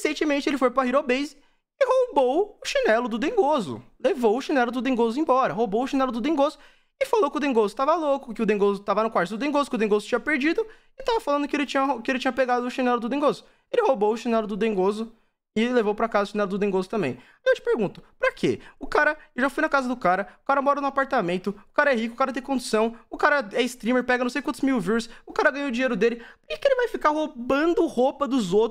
Recentemente ele foi pra Hero Base e roubou o chinelo do Dengoso. Levou o chinelo do Dengoso embora. Roubou o chinelo do Dengoso e falou que o Dengoso tava louco, que o Dengoso tava no quarto do Dengoso, que o Dengoso tinha perdido, e tava falando que ele tinha, que ele tinha pegado o chinelo do Dengoso. Ele roubou o chinelo do Dengoso e levou para casa o chinelo do Dengoso também. Eu te pergunto, pra quê? O cara, eu já fui na casa do cara, o cara mora no apartamento, o cara é rico, o cara tem condição, o cara é streamer, pega não sei quantos mil views, o cara ganhou o dinheiro dele, por que, que ele vai ficar roubando roupa dos outros?